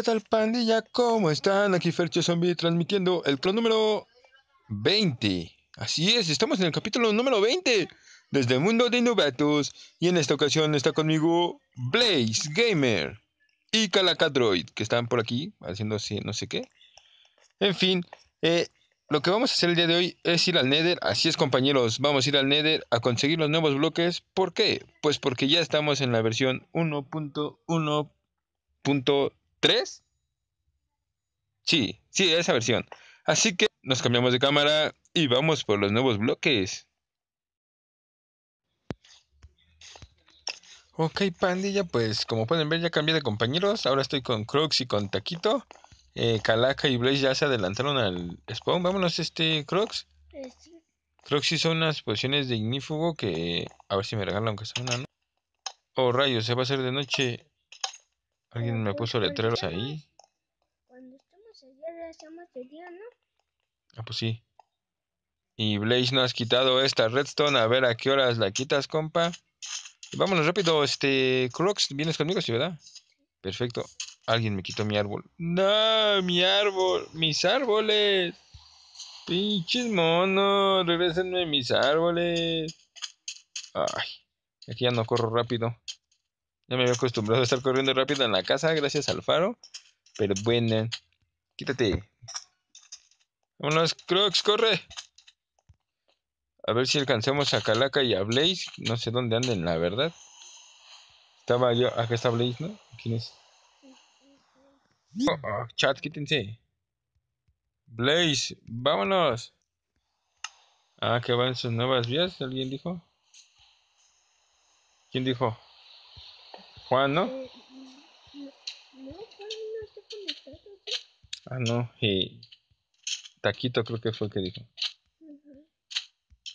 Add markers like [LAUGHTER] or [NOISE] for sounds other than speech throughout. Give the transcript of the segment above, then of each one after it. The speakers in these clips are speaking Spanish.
¿qué tal pandilla? ¿Cómo están? Aquí Fercho Zombie transmitiendo el clon número 20. Así es, estamos en el capítulo número 20 desde el mundo de Innovatus. Y en esta ocasión está conmigo Blaze Gamer y Calacadroid, que están por aquí haciendo así, no sé qué. En fin, eh, lo que vamos a hacer el día de hoy es ir al Nether. Así es, compañeros, vamos a ir al Nether a conseguir los nuevos bloques. ¿Por qué? Pues porque ya estamos en la versión 1.1.2 ¿Tres? Sí, sí, esa versión. Así que nos cambiamos de cámara y vamos por los nuevos bloques. Ok, pandilla, pues como pueden ver ya cambié de compañeros. Ahora estoy con Crocs y con Taquito. Eh, Calaca y Blaze ya se adelantaron al spawn. Vámonos, este Crocs. Crocs hizo son unas posiciones de ignífugo que... A ver si me regalan aunque sea una, Oh, rayos, se va a hacer de noche. Alguien me puso letreros ahí. Cuando estamos allá, ¿no? Ah, pues sí. Y Blaze no has quitado esta redstone. A ver a qué horas la quitas, compa. vámonos rápido. Este, Crocs, vienes conmigo, sí, ¿verdad? Perfecto. Alguien me quitó mi árbol. No, mi árbol. Mis árboles. Pinches monos. regresenme mis árboles. Ay, aquí ya no corro rápido. Ya me había acostumbrado a estar corriendo rápido en la casa, gracias al faro. Pero bueno, quítate. Vámonos, Crocs, corre. A ver si alcanzamos a Calaca y a Blaze. No sé dónde anden, la verdad. Estaba yo. Ah, acá está Blaze, ¿no? ¿Quién es? Oh, oh, chat, quítense. Blaze, vámonos. Ah, que van sus nuevas vías, alguien dijo. ¿Quién dijo? Juan, ¿no? Eh, no, ¿eh? Ah, no, y Taquito creo que fue el que dijo.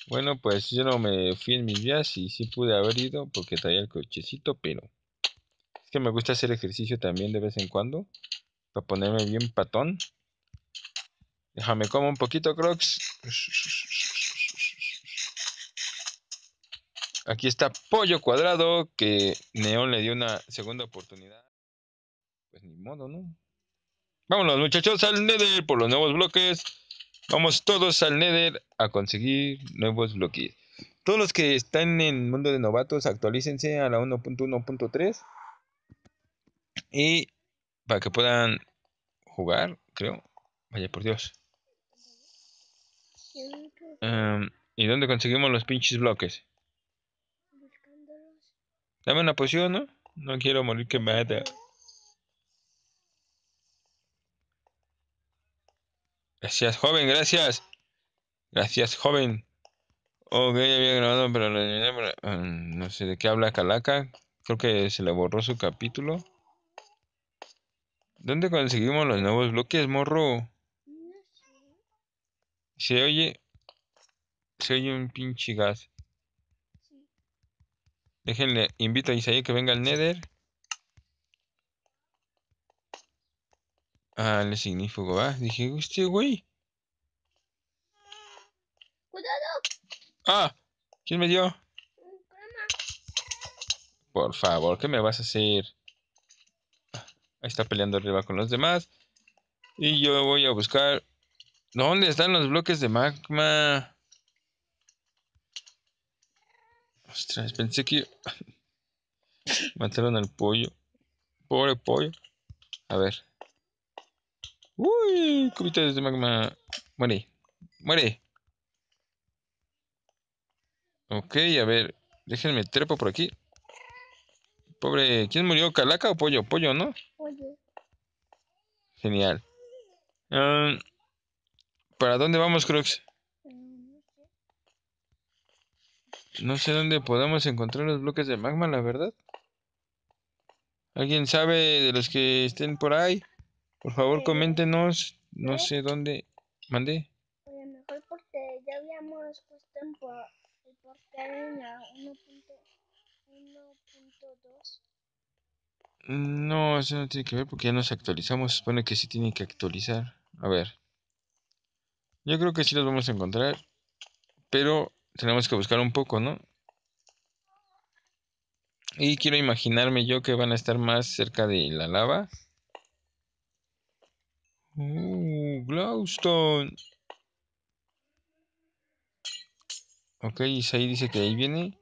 Bueno, pues yo no me fui en mis días y sí pude haber ido porque traía el cochecito, pero es que me gusta hacer ejercicio también de vez en cuando para ponerme bien patón. Déjame como un poquito, Crocs. Aquí está Pollo Cuadrado, que Neón le dio una segunda oportunidad. Pues ni modo, ¿no? Vámonos, muchachos, al Nether por los nuevos bloques. Vamos todos al Nether a conseguir nuevos bloques. Todos los que están en el Mundo de Novatos, actualícense a la 1.1.3. Y para que puedan jugar, creo. Vaya por Dios. ¿Y dónde conseguimos los pinches bloques? Dame una poción, ¿no? No quiero morir que me quemada. Gracias, joven, gracias. Gracias, joven. Ok, había grabado, pero mm, no sé de qué habla Calaca. Creo que se le borró su capítulo. ¿Dónde conseguimos los nuevos bloques, morro? Se oye. Se oye un pinche gas. Déjenle, invito a Isaí que venga al Nether. Ah, le significó, ah, dije, usted, güey. ¡Cuidado! ¡Ah! ¿Quién me dio? Por favor, ¿qué me vas a hacer? ahí está peleando arriba con los demás. Y yo voy a buscar... ¿Dónde están los bloques de magma? Ostras, pensé que [LAUGHS] mataron al pollo. Pobre pollo. A ver. Uy, Cubitos de este magma. Muere. Muere. Ok, a ver. Déjenme trepo por aquí. Pobre. ¿Quién murió? ¿Calaca o pollo? Pollo, ¿no? Pollo. Genial. Ah, ¿Para dónde vamos, Crux? No sé dónde podamos encontrar los bloques de magma, la verdad. ¿Alguien sabe de los que estén por ahí? Por favor, coméntenos. No ¿Eh? sé dónde. Mandé. A mejor porque ya habíamos puesto el portal en la 1.2. No, eso no tiene que ver porque ya nos actualizamos. supone que sí tiene que actualizar. A ver. Yo creo que sí los vamos a encontrar. Pero tenemos que buscar un poco, ¿no? Y quiero imaginarme yo que van a estar más cerca de la lava. Uh, Glowstone. Ok, ahí dice que ahí viene.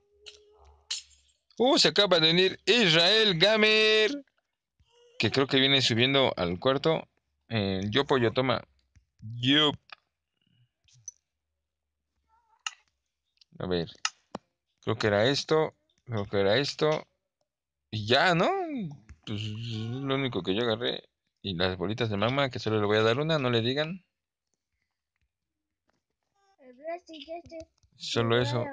Uh, se acaba de venir Israel Gamer. Que creo que viene subiendo al cuarto. Eh, yo pollo, toma. Yup. A ver. Creo que era esto. Creo que era esto. Y ya, ¿no? Pues lo único que yo agarré. Y las bolitas de magma, que solo le voy a dar una, no le digan. Solo eso.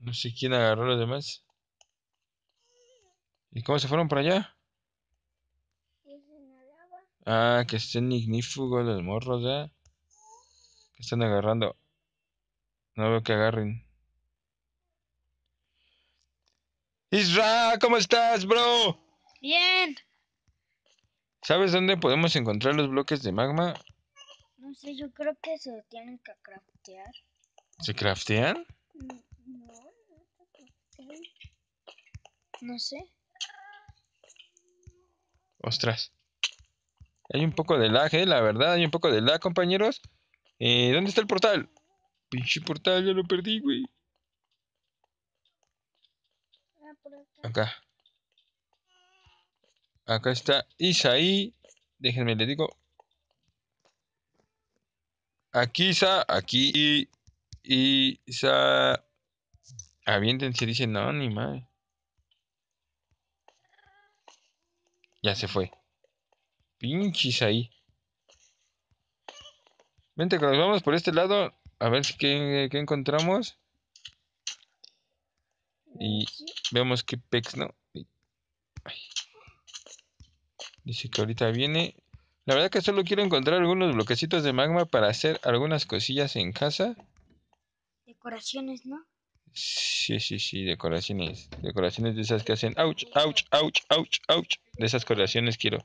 No sé quién agarró los demás. ¿Y cómo se fueron para allá? Ah, que estén ignífugos los morros, ¿eh? Que están agarrando. No veo que agarren. Isra, ¿cómo estás, bro? Bien. ¿Sabes dónde podemos encontrar los bloques de magma? No sé, yo creo que se tienen que craftear. ¿Se craftean? No, no, no sé. Ostras. Hay un poco de lag, eh, la verdad, hay un poco de lag, compañeros. Y eh, ¿Dónde está el portal? Pinche portal, ya lo perdí, güey. Ah, acá. Acá está Isaí. Déjenme le digo. Aquí está, aquí y, Isa. se dicen no, ni mal. Ya se fue. Pinche Isaí. Vente que nos vamos por este lado a ver qué, encontramos. Y vemos que Pex, ¿no? Dice que ahorita viene. La verdad que solo quiero encontrar algunos bloquecitos de magma para hacer algunas cosillas en casa. Decoraciones, ¿no? Sí, sí, sí, decoraciones. Decoraciones de esas que hacen. ¡Auch! ouch ouch ouch ouch De esas decoraciones quiero.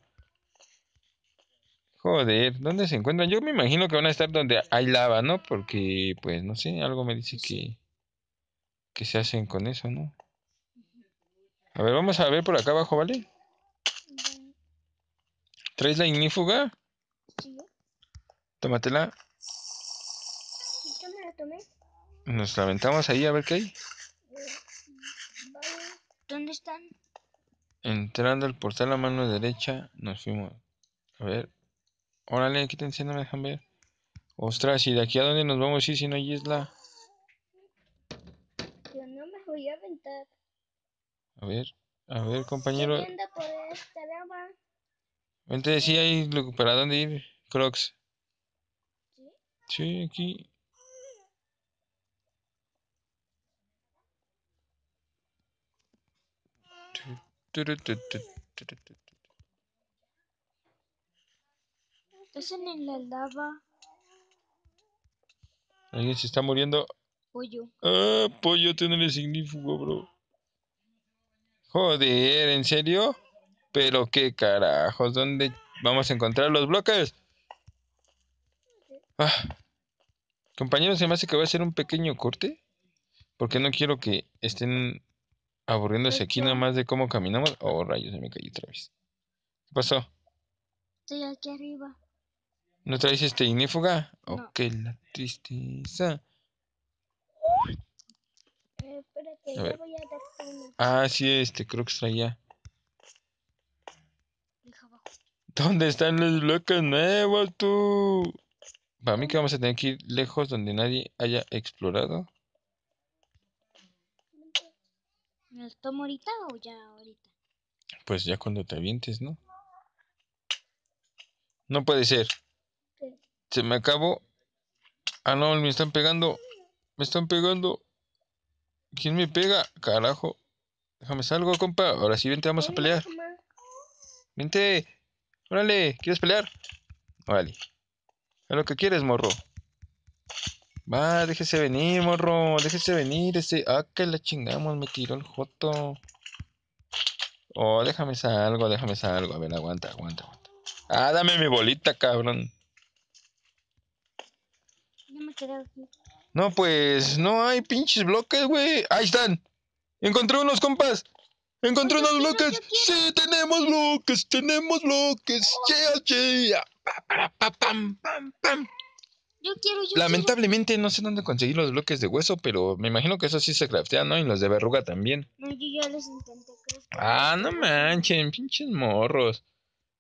Joder, ¿dónde se encuentran? Yo me imagino que van a estar donde hay lava, ¿no? Porque, pues, no sé, algo me dice que, que se hacen con eso, ¿no? A ver, vamos a ver por acá abajo, ¿vale? ¿Traes la ignífuga? Sí. Tómatela. la tomé. Nos lamentamos ahí a ver qué hay. ¿Dónde están? Entrando al portal a mano derecha, nos fuimos. A ver, Órale, quítense, no me dejan ver. Ostras, ¿y de aquí a dónde nos vamos a ir si no hay isla? Yo no me voy a aventar. A ver, a ver, compañero. Vente, sí hay para dónde ir, Crocs. ¿Sí? Sí, aquí. Es en la lava. Alguien se está muriendo. Pollo. Ah, pollo, tiene el signífugo bro. Joder, ¿en serio? Pero qué carajos, ¿dónde vamos a encontrar los bloques? Ah. Compañeros, se me hace que voy a hacer un pequeño corte. Porque no quiero que estén aburriéndose aquí nada más de cómo caminamos. Oh, rayos, se me cayó otra vez. ¿Qué pasó? Estoy aquí arriba. ¿No traes este inéfuga? Ok, la tristeza. espérate, a voy a Ah, sí, este, creo que está allá. ¿Dónde están los bloques nuevos, tú? Para mí que vamos a tener que ir lejos donde nadie haya explorado. ¿Me tomo ahorita o ya ahorita? Pues ya cuando te avientes, ¿no? No puede ser. Se me acabó. Ah, no, me están pegando. Me están pegando. ¿Quién me pega? Carajo. Déjame salgo, compa. Ahora sí, vente, vamos a pelear. Vente. Órale, ¿quieres pelear? vale A lo que quieres, morro. Va, déjese venir, morro. Déjese venir. Este... Ah, que la chingamos. Me tiró el joto. Oh, déjame salgo, déjame salgo. A ver, aguanta, aguanta, aguanta. Ah, dame mi bolita, cabrón. No, pues no hay pinches bloques, güey. Ahí están. Encontré unos compas. Encontré unos bloques. Sí, tenemos bloques, tenemos bloques. Lamentablemente no sé dónde conseguir los bloques de hueso, pero me imagino que eso sí se craftea, ¿no? Y los de verruga también. No, yo ya los intenté Ah, no manchen, pinches morros.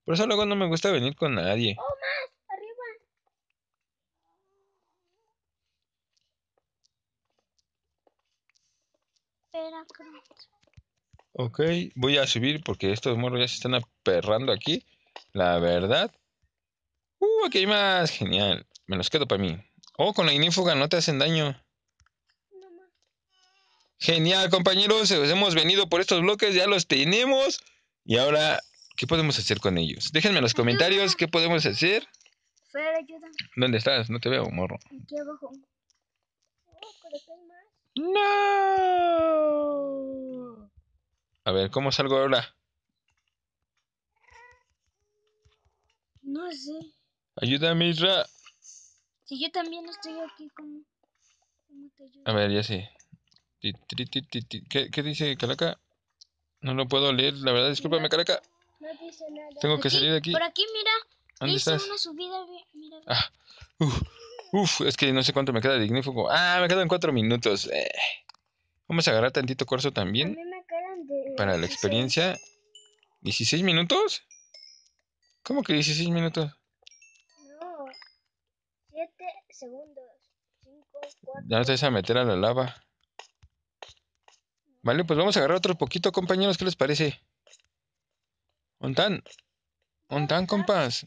Por eso luego no me gusta venir con nadie. Oh, Ok, voy a subir porque estos morros ya se están aperrando aquí. La verdad. Uh, aquí hay más. Genial. Me los quedo para mí. Oh, con la inífuga no te hacen daño. Genial, compañeros. Hemos venido por estos bloques. Ya los tenemos. Y ahora, ¿qué podemos hacer con ellos? Déjenme en los comentarios qué podemos hacer. ¿Dónde estás? No te veo, morro. Aquí abajo. No. A ver, ¿cómo salgo ahora? No sé. Ayúdame, Isra. Si yo también estoy aquí, ¿cómo, cómo te ayudo? A ver, ya sé. ¿Qué, ¿Qué, dice caraca? No lo puedo leer, la verdad, discúlpame, caraca No dice nada. Tengo que salir de aquí. Por aquí, mira. ¿Dónde estás? una subida, Ah, Uf, es que no sé cuánto me queda de ignífugo. Ah, me quedan cuatro minutos. Eh, vamos a agarrar tantito corso también. Para la experiencia. ¿16 minutos? ¿Cómo que 16 minutos? No, 7 segundos. 5, 4. Ya no te vas a meter a la lava. Vale, pues vamos a agarrar otro poquito, compañeros. ¿Qué les parece? ¿Ontan? ¿Ontan, compas?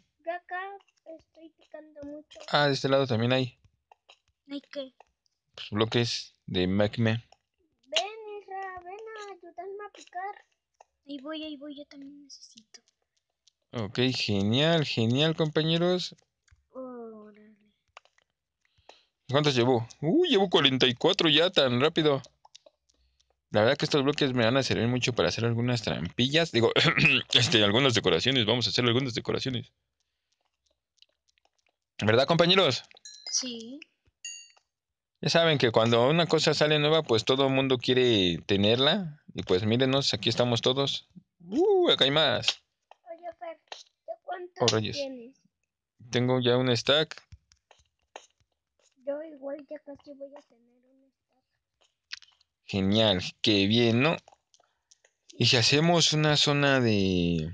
mucho. Ah, de este lado también hay. ¿Hay pues, bloques de magma. Ven, ven a picar. voy, ahí voy, yo también necesito. Ok, genial, genial, compañeros. Órale. ¿Cuántos llevo? Uy, llevo 44 ya, tan rápido. La verdad que estos bloques me van a servir mucho para hacer algunas trampillas. Digo, [COUGHS] este, algunas decoraciones. Vamos a hacer algunas decoraciones. ¿Verdad, compañeros? Sí. Ya saben que cuando una cosa sale nueva, pues todo el mundo quiere tenerla. Y pues mírenos, aquí estamos todos. ¡Uh! Acá hay más. Oye, ¿cuántos oh, tienes? Tengo ya un stack. Yo igual ya casi voy a tener un stack. Genial, qué bien, ¿no? Y si hacemos una zona de...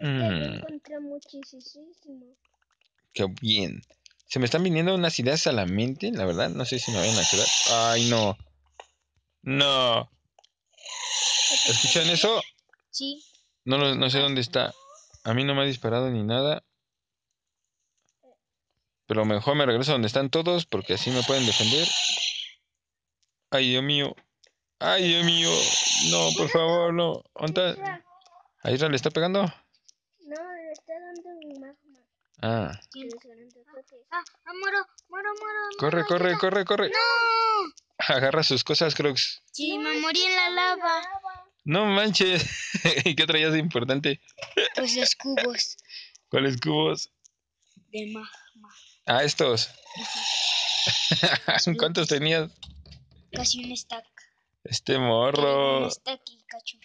Mm, encontré muchísimo. Qué bien. Se me están viniendo unas ideas a la mente, la verdad. No sé si me vayan a quedar. Ay, no. No. ¿Escuchan eso? Sí. No, sé dónde está. A mí no me ha disparado ni nada. Pero mejor me regreso donde están todos porque así me pueden defender. Ay, Dios mío. Ay, Dios mío. No, por favor, no. Ahí ¿A Israel le está pegando? Ah. ah. Ah, moro, muero, Corre, corre, corre, corre. Agarra sus cosas, Crocs. Sí, me morí en la lava. No manches. [LAUGHS] ¿Y qué traías de importante? Pues los cubos. ¿Cuáles cubos? De magma. Ah, estos. [LAUGHS] ¿Cuántos tenías? Casi un stack. Este morro. Un stack y cacho.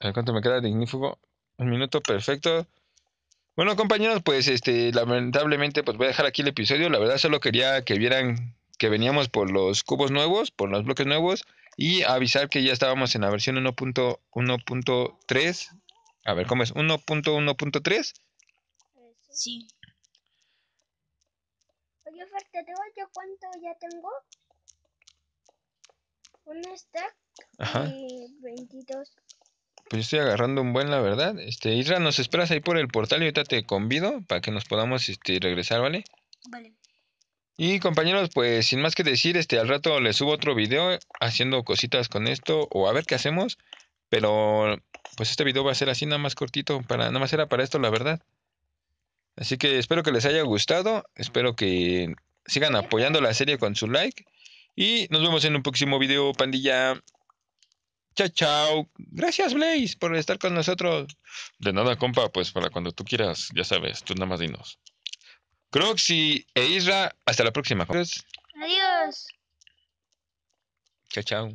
A ver, ¿cuánto me queda de ignífugo? Un minuto perfecto. Bueno, compañeros, pues este, lamentablemente, pues voy a dejar aquí el episodio. La verdad, solo quería que vieran que veníamos por los cubos nuevos, por los bloques nuevos, y avisar que ya estábamos en la versión 1.1.3. A ver, ¿cómo es? 1.1.3. Sí. Oye, Fer, ¿te digo yo cuánto ya tengo? Un stack Ajá. y 22 pues estoy agarrando un buen, la verdad. Este, Isra, nos esperas ahí por el portal y ahorita te convido para que nos podamos este, regresar, ¿vale? Vale. Y compañeros, pues sin más que decir, este, al rato les subo otro video haciendo cositas con esto o a ver qué hacemos. Pero pues este video va a ser así nada más cortito, para nada más era para esto, la verdad. Así que espero que les haya gustado, espero que sigan apoyando la serie con su like y nos vemos en un próximo video, pandilla. Chao, chao. Gracias, Blaze, por estar con nosotros. De nada, compa, pues para cuando tú quieras, ya sabes, tú nada más dinos. Croxy e Isra, hasta la próxima. Adiós. Chao, chao.